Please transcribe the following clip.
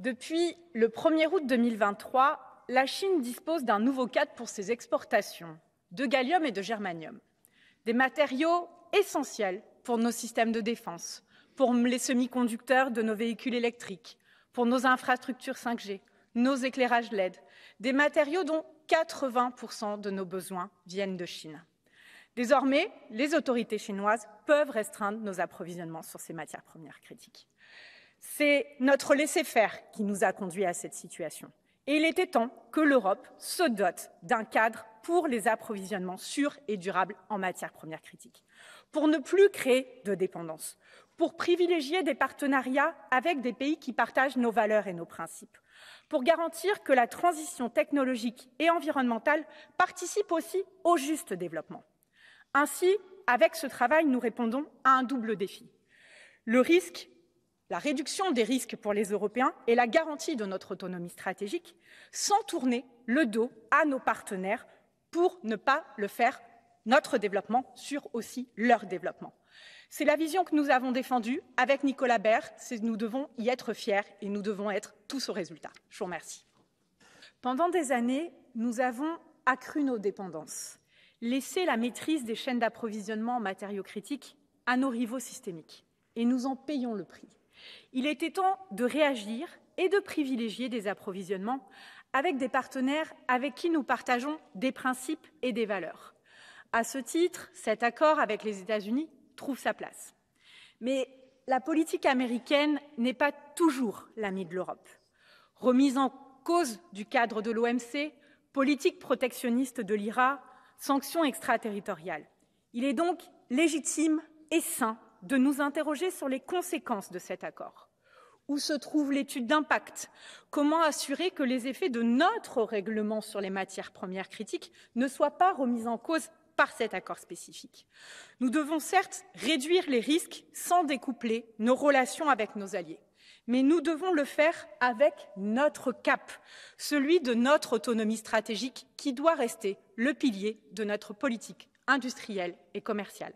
Depuis le 1er août 2023, la Chine dispose d'un nouveau cadre pour ses exportations de gallium et de germanium, des matériaux essentiels pour nos systèmes de défense, pour les semi-conducteurs de nos véhicules électriques, pour nos infrastructures 5G, nos éclairages LED, des matériaux dont 80% de nos besoins viennent de Chine. Désormais, les autorités chinoises peuvent restreindre nos approvisionnements sur ces matières premières critiques. C'est notre laisser-faire qui nous a conduits à cette situation. Et il était temps que l'Europe se dote d'un cadre pour les approvisionnements sûrs et durables en matières premières critiques, pour ne plus créer de dépendance, pour privilégier des partenariats avec des pays qui partagent nos valeurs et nos principes, pour garantir que la transition technologique et environnementale participe aussi au juste développement. Ainsi, avec ce travail, nous répondons à un double défi. Le risque la réduction des risques pour les Européens et la garantie de notre autonomie stratégique, sans tourner le dos à nos partenaires pour ne pas le faire notre développement sur aussi leur développement. C'est la vision que nous avons défendue avec Nicolas Bert. Nous devons y être fiers et nous devons être tous au résultat. Je vous remercie. Pendant des années, nous avons accru nos dépendances, laissé la maîtrise des chaînes d'approvisionnement en matériaux critiques à nos rivaux systémiques. Et nous en payons le prix. Il était temps de réagir et de privilégier des approvisionnements avec des partenaires avec qui nous partageons des principes et des valeurs. À ce titre, cet accord avec les États-Unis trouve sa place. Mais la politique américaine n'est pas toujours l'ami de l'Europe. Remise en cause du cadre de l'OMC, politique protectionniste de l'IRA, sanctions extraterritoriales. Il est donc légitime et sain de nous interroger sur les conséquences de cet accord. Où se trouve l'étude d'impact Comment assurer que les effets de notre règlement sur les matières premières critiques ne soient pas remis en cause par cet accord spécifique Nous devons certes réduire les risques sans découpler nos relations avec nos alliés mais nous devons le faire avec notre cap, celui de notre autonomie stratégique qui doit rester le pilier de notre politique industrielle et commerciale.